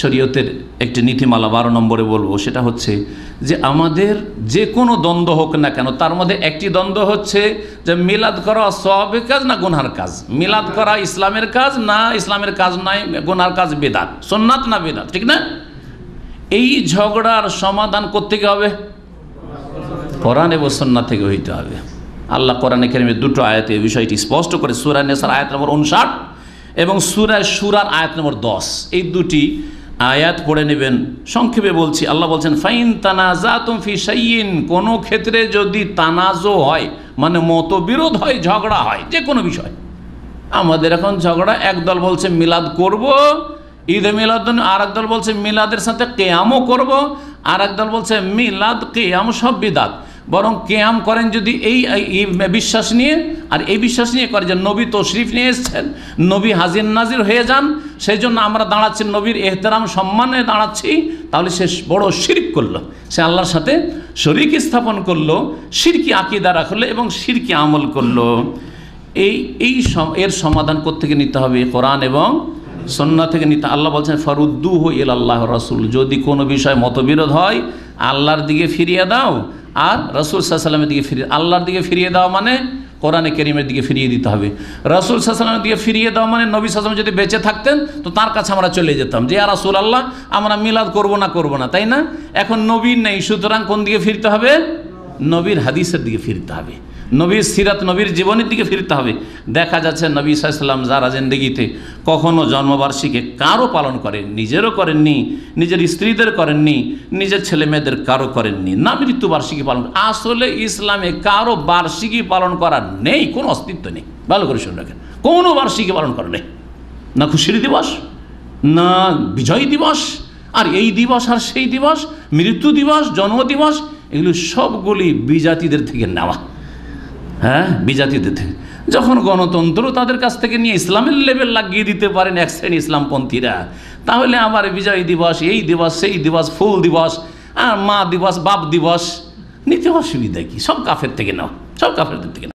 শরীয়তের একটি নীতিমালা বারো নম্বরে বলবো সেটা হচ্ছে যে আমাদের যে কোনো দ্বন্দ্ব হোক না কেন তার মধ্যে একটি দ্বন্দ্ব হচ্ছে যে মিলাদ করা সবের কাজ না গুনহার কাজ মিলাদ করা ইসলামের কাজ না ইসলামের কাজ নয় গুনহার কাজ বেদাত সোননাথ না বেদাত ঠিক না এই ঝগড়ার সমাধান করতে হবে কোরআন এবং সন্না থেকে হইতে হবে আল্লাহ কোরআনে এখানে দুটো আয়াতে এই বিষয়টি স্পষ্ট করে সুরা নেসার আয়াত নম্বর উনষাট এবং সুরায় সুরার আয়াত নম্বর দশ এই দুটি আয়াত পড়ে নেবেন সংক্ষেপে বলছি আল্লাহ বলছেন ফাইন তানাজা তুমফি সাইন কোনো ক্ষেত্রে যদি তানাজো হয় মানে মতবিরোধ হয় ঝগড়া হয় যে কোনো বিষয় আমাদের এখন ঝগড়া একদল বলছে মিলাদ করব ঈদে মিলাদ আর দল বলছে মিলাদের সাথে কেয়ামও করব আর দল বলছে মিলাদ কেয়াম সব বিদাত বরং কেয়াম করেন যদি এই বিশ্বাস নিয়ে আর এই বিশ্বাস নিয়ে করে যে নবী তশরিফ নিয়ে এসছেন নবী হাজির নাজির হয়ে যান সেই জন্য আমরা দাঁড়াচ্ছি নবীর এহতেরাম সম্মানে দাঁড়াচ্ছি তাহলে সে বড় শিরিক করলো সে আল্লাহর সাথে শরিক স্থাপন করলো সিরকি আকিদা রাখলো এবং সিরকি আমল করলো এই এই এর সমাধান কোথেকে নিতে হবে কোরআন এবং সন্না থেকে নিতে আল্লাহ বলছেন ফরুদ্দু হই আল্লাহ রসুল যদি কোনো বিষয় মতবিরোধ হয় আল্লাহর দিকে ফিরিয়ে দাও আর রসুল সাল্লামের দিকে ফিরিয়ে আল্লাহর দিকে ফিরিয়ে দাও মানে কোরআনে কেরিমের দিকে ফিরিয়ে দিতে হবে রসুল সাল্লামের দিকে ফিরিয়ে দাও মানে নবী সাল্লাম যদি বেঁচে থাকতেন তো তার কাছে আমরা চলে যেতাম যে আর রাসুল আল্লাহ আমরা মিলাদ করব না করব না তাই না এখন নবীর নেই সুতরাং কোন দিকে ফিরতে হবে নবীর হাদিসের দিকে ফিরতে হবে নবীর সিরাত নবীর জীবনের দিকে ফিরতে হবে দেখা যাচ্ছে নবী সাইসাল্লাম যারা জিন্দগিতে কখনও জন্মবার্ষিকে কারও পালন করেন নিজেরও করেননি নিজের স্ত্রীদের করেননি নিজের ছেলে মেয়েদের কারো করেননি না মৃত্যুবার্ষিকী পালন আসলে ইসলামে কারো বার্ষিকী পালন করা নেই কোনো অস্তিত্ব নেই ভালো করে শুনে রাখেন কোনো বার্ষিকী পালন করা নেই না খুশির দিবস না বিজয় দিবস আর এই দিবস আর সেই দিবস মৃত্যু দিবস জন্ম দিবস এগুলো সবগুলি বিজাতিদের থেকে নেওয়া হ্যাঁ বিজাতিদের থেকে যখন গণতন্ত্র তাদের কাছ থেকে নিয়ে ইসলামের লেভেল লাগিয়ে দিতে পারেন এক শ্রেণী ইসলামপন্থীরা তাহলে আবার বিজয় দিবস এই দিবস সেই দিবস ফুল দিবস আর মা দিবস বাপ দিবস নিতে অসুবিধা কি সব কাফের থেকে নাও সব কাফের থেকে